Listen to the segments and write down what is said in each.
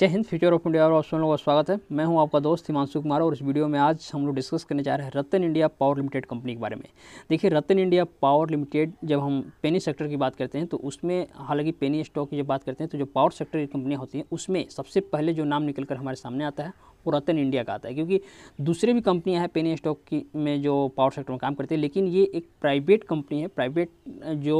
जय Hind future of India और आप सब लोगों का स्वागत है मैं हूं आपका दोस्त हिमांशु कुमार और इस वीडियो में आज हम लोग डिस्कस करने जा रहे हैं Ratan India power limited company के बारे में देखिए रतन इंडिया पावर लिमिटेड जब हम पेनी सेक्टर की बात करते हैं तो उसमें हालांकि पेनी स्टॉक की जब बात करते हैं तो जो पावर सेक्टर की कंपनियाँ होती हैं उसमें सबसे पहले जो नाम निकल हमारे सामने आता है वो रतन इंडिया का आता है क्योंकि दूसरे भी कंपनियाँ हैं पेनी स्टॉक की में जो पावर सेक्टर में काम करती है लेकिन ये एक प्राइवेट कंपनी है प्राइवेट जो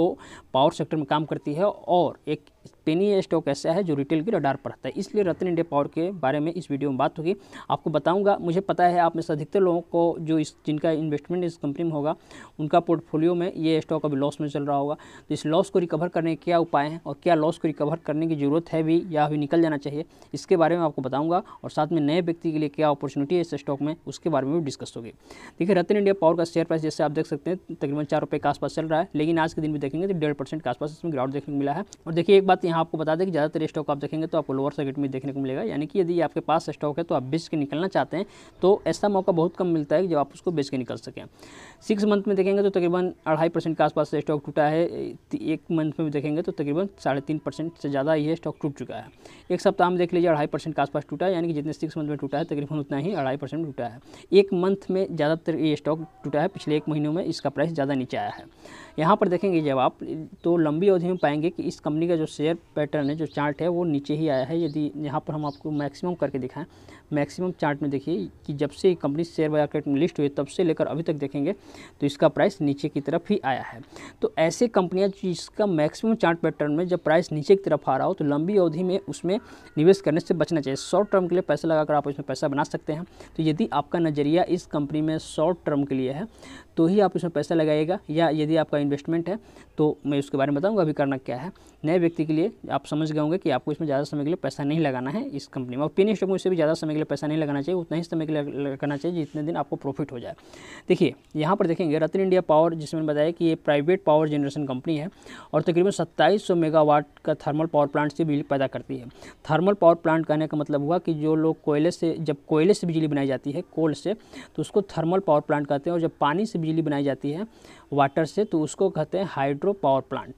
पावर सेक्टर में काम करती है और एक पेनी स्टॉक ऐसा है जो रिटेल के रडार पर रहता है इसलिए रतन इंडिया पावर के बारे में इस वीडियो में बात होगी आपको बताऊंगा मुझे पता है आप में से अधिकतर लोगों को जो इस जिनका इन्वेस्टमेंट इस कंपनी में होगा उनका पोर्टफोलियो में ये स्टॉक अभी लॉस में चल रहा होगा तो इस लॉस को रिकवर करने के क्या उपाय हैं और क्या लॉस को रिकवर करने की ज़रूरत है भी या अभी निकल जाना चाहिए इसके बारे में आपको बताऊँगा और साथ में नए व्यक्ति के लिए क्या अपॉर्चुनिटी है इस स्टॉक में उसके बारे में भी डिस्कस होगी देखिए रतन इंडिया पावर का शेयर प्राइस जैसे आप देख सकते हैं तकरीबन चार रुपये के आसपास चल रहा है लेकिन आज के दिन भी देखेंगे तो डेढ़ परसेंट के आसपास इसमें ग्राउंड देखने को मिला है और देखिए एक बात यहाँ आपको बता दें कि ज़्यादातर स्टॉक आप देखेंगे तो आपको लोअर सर्किट में देखने को मिलेगा यानी कि यदि आपके पास स्टॉक है तो आप बेच के निकलना चाहते हैं तो ऐसा मौका बहुत कम मिलता है कि जब आप उसको बेच के निकल सकें सिक्स मंथ में देखेंगे तो तकरीबन अढ़ाई परसेंट के आसपास स्टॉक टूटा है एक मंथ में भी देखेंगे तो तकरीबन साढ़े तीन परसेंट से ज़्यादा ये स्टॉक टूट चुका है एक सप्ताह में देख लीजिए अढ़ाई परसेंट के आसपास टूटा है यानी कि जितने सिक्स मंथ में टूटा है तकरीबन उतना ही अढ़ाई परसेंट टूटा है एक मंथ में ज़्यादातर ये स्टॉक टूटा है पिछले एक महीनों में इसका प्राइस ज़्यादा नीचे आया है यहाँ पर देखेंगे जब आप तो लंबी अवधि में पाएंगे कि इस कंपनी का जो शेयर पैटर्न है जो चार्ट है वो नीचे ही आया है यदि यहाँ पर हम आपको मैक्सिमम करके दिखाएं मैक्सिमम चार्ट में देखिए कि जब से कंपनी शेयर मार्केट में लिस्ट हुई तब से लेकर अभी तक देखेंगे तो इसका प्राइस नीचे की तरफ ही आया है तो ऐसे कंपनियाँ जिसका मैक्सिमम चार्ट पैटर्न में जब प्राइस नीचे की तरफ आ रहा हो तो लंबी अवधि में उसमें निवेश करने से बचना चाहिए शॉर्ट टर्म के लिए पैसा लगाकर आप इसमें पैसा बना सकते हैं तो यदि आपका नज़रिया इस कंपनी में शॉर्ट टर्म के लिए है तो ही आप इसमें पैसा लगाइएगा या यदि आपका इन्वेस्टमेंट है तो मैं उसके बारे में बताऊंगा अभी करना क्या है नए व्यक्ति के लिए आप समझ गए होंगे कि आपको इसमें ज़्यादा समय के लिए पैसा नहीं लगाना है इस कंपनी में और पेनी स्टॉक में इससे भी ज़्यादा समय के लिए पैसा नहीं लगाना चाहिए उतना ही समय के लिए लगाना चाहिए जितने दिन आपको प्रॉफिट हो जाए देखिए यहाँ पर देखेंगे रतन इंडिया पावर जिसमें बताया कि ये प्राइवेट पावर जनरेशन कंपनी है और तकरीबन सत्ताईस मेगावाट का थर्मल पावर प्लांट से बिजली पैदा करती है थर्मल पावर प्लांट कहने का मतलब हुआ कि जो लोग कोयले से जब कोयले से बिजली बनाई जाती है कोल से तो उसको थर्मल पावर प्लांट कहते हैं और जब पानी से बिजली बिजली बनाई जाती है वाटर से तो उसको कहते हैं हाइड्रो पावर प्लांट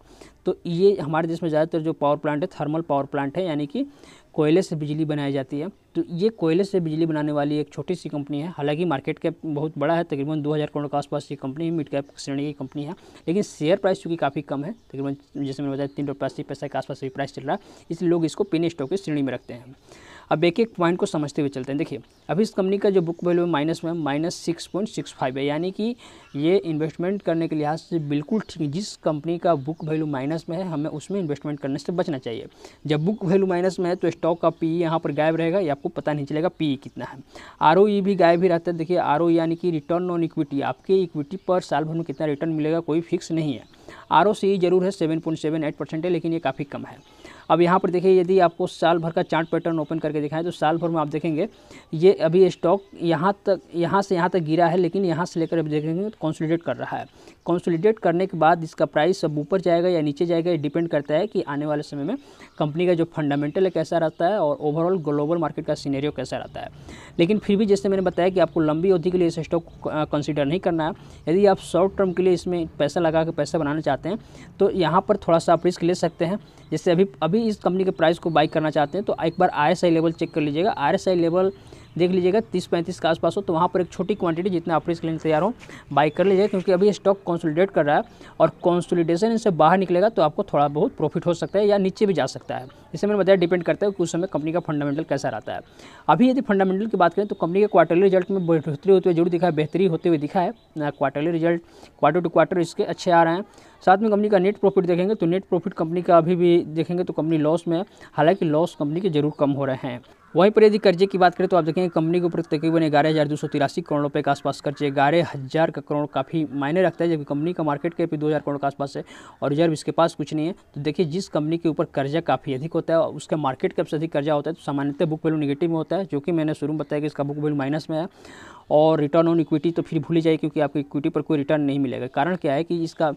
तो ये हमारे देश में ज़्यादातर जो पावर प्लांट है थर्मल पावर प्लांट है यानी कि कोयले से बिजली बनाई जाती है तो ये कोयले से बिजली बनाने वाली एक छोटी सी कंपनी है हालांकि मार्केट कैप बहुत बड़ा है तकरीबन 2000 करोड़ के आसपास ये कंपनी है मिड कैप श्रेणी की कंपनी है लेकिन शेयर प्राइस चूँकि काफ़ी कम है तकरीबन जैसे मैंने बताया तीन रुपये अस्सी पैसा के आसपास ये प्राइस चल रहा है इसलिए लोग इसको पेनी स्टॉक की श्रेणी में रखते हैं अब एक एक पॉइंट को समझते हुए चलते हैं देखिए अभी इस कंपनी का जो बुक वैल्यू है माइनस में minus six point six five है यानी कि ये इन्वेस्टमेंट करने के लिहाज से बिल्कुल ठीक जिस कंपनी का बुक वैल्यू माइनस में है हमें उसमें इन्वेस्टमेंट करने से बचना चाहिए जब बुक वैल्यू माइनस में है तो स्टॉक का पी e यहाँ पर गायब रहेगा या आपको पता नहीं चलेगा पी कितना है आर e भी गायब भी रहता है देखिए आर e यानी कि रिटर्न ऑन इक्विटी आपके इक्विटी पर साल भर में कितना रिटर्न मिलेगा कोई फिक्स नहीं है आर ओ सी जरूर है seven point seven eight percent है लेकिन ये काफ़ी कम है अब यहाँ पर देखिए यदि आपको साल भर का चार्ट पैटर्न ओपन करके दिखाएं तो साल भर में आप देखेंगे ये अभी स्टॉक यहाँ तक यहाँ से यहाँ तक गिरा है लेकिन यहाँ से लेकर अभी देखेंगे तो कॉन्सोलिडेट कर रहा है कॉन्सोलिडेट करने के बाद इसका प्राइस अब ऊपर जाएगा या नीचे जाएगा ये डिपेंड करता है कि आने वाले समय में कंपनी का जो फंडामेंटल है कैसा रहता है और ओवरऑल ग्लोबल मार्केट का सीनेरियो कैसा रहता है लेकिन फिर भी जैसे मैंने बताया कि आपको लंबी अवधि के लिए इस स्टॉक कंसिडर नहीं करना है यदि आप शॉर्ट टर्म के लिए इसमें पैसा लगा के पैसा बनाना चाहते हैं तो यहाँ पर थोड़ा सा आप रिस्क ले सकते हैं जैसे अभी अब अभी इस कंपनी के प्राइस को बाई करना चाहते हैं तो एक बार आर लेवल चेक कर लीजिएगा आर लेवल देख लीजिएगा तीस पैंतीस के आसपास हो तो वहाँ पर एक छोटी क्वांटिटी जितना आप इसके लिए तैयार हो बाई कर लीजिएगा क्योंकि अभी स्टॉक कंसोलिडेट कर रहा है और कंसोलिडेशन इनसे बाहर निकलेगा तो आपको थोड़ा बहुत प्रॉफिट हो सकता है या नीचे भी जा सकता है इसे मैंने बताया डिपेंड करता है कि उस समय कंपनी का फंडामेंटल कैसा रहता है अभी यदि फंडामेंटल की बात करें तो कंपनी के क्वार्टरली रिजल्ट में बेहतरी होते हुए जरूर दिखा है बेहतरी होते हुए दिखा है quarterly result quarter to quarter इसके अच्छे आ रहे हैं साथ में कंपनी का नेट प्रॉफिट देखेंगे तो नेट प्रॉफिट कंपनी का अभी भी देखेंगे तो कंपनी लॉस में है हालांकि लॉस कंपनी के जरूर कम हो रहे हैं वहीं पर यदि कर्जे की बात करें तो आप देखेंगे कंपनी के ऊपर तकरीबन ग्यारह हज़ार दो सौ तिरासी करोड़ रुपये के आसपास कर्जे ग्यारह हज़ार का करोड़ काफ़ी मायने रखता है जबकि कंपनी का मार्केट कैप दो हज़ार करोड़ के आसपास है और रिजर्व इसके पास कुछ नहीं है तो देखिए जिस कंपनी के ऊपर कर्जा काफ़ी अधिक होता है और उसका मार्केट कैप से अधिक कर्जा होता है तो सामान्यतः बुक वैल्यू निगेटिव में होता है जो कि मैंने शुरू में बताया कि इसका बुक वैल्यू माइनस में है और रिटर्न ऑन इक्विटी तो फिर भूल ही जाए क्योंकि आपको इक्विटी पर कोई रिटर्न नहीं मिलेगा कारण क्या है कि इसका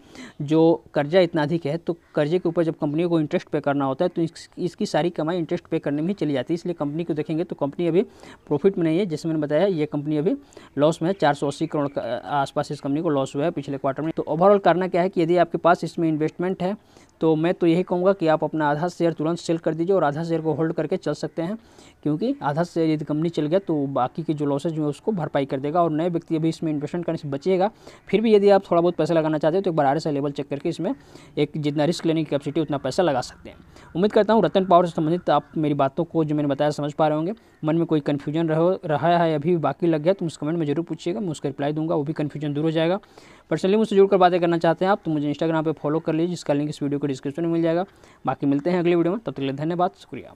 जो कर्जा इतना अधिक है तो कर्जे के ऊपर जब कंपनी को इंटरेस्ट पे करना होता है तो इसकी सारी कमाई इंटरेस्ट पे करने में ही चली जाती है इसलिए कंपनी को देखेंगे तो कंपनी अभी प्रॉफिट में नहीं है जैसे मैंने बताया ये कंपनी अभी लॉस में है चार करोड़ का आसपास इस कंपनी को लॉस हुआ है पिछले क्वार्टर में तो ओवरऑल करना क्या है कि यदि आपके पास इसमें इन्वेस्टमेंट है तो मैं तो यही कहूँगा कि आप अपना आधा शेयर तुरंत सेल कर दीजिए और आधा शेयर को होल्ड करके चल सकते हैं क्योंकि आधा शेयर यदि कंपनी चल गया तो बाकी के जो लॉसेज है उसको भरपाई कर देगा और नए व्यक्ति अभी इसमें इन्वेस्टमेंट करने से बचिएगा फिर भी यदि आप थोड़ा बहुत पैसा लगाना चाहते हो तो एक बार आर लेवल चेक करके इसमें एक जितना रिस्क लेने की कैपेसिटी उतना पैसा लगा सकते हैं उम्मीद करता हूँ रतन पावर से संबंधित आप मेरी बातों को जो मैंने बताया समझ पा रहे होंगे मन में कोई कन्फ्यूजन रहा है अभी बाकी लग गया तो उस कमेंट में जरूर पूछिएगा मैं उसका रिप्लाई दूंगा वो भी कन्फ्यूजन दूर हो जाएगा पर्सनली मुझसे जुड़कर बातें करना चाहते हैं आप तो मुझे इंस्टाग्राम पर फॉलो कर लीजिए जिसका लिंक इस वीडियो को डिस्क्रिप्शन में मिल जाएगा बाकी मिलते हैं अगले वीडियो में तब तक के लिए धन्यवाद शुक्रिया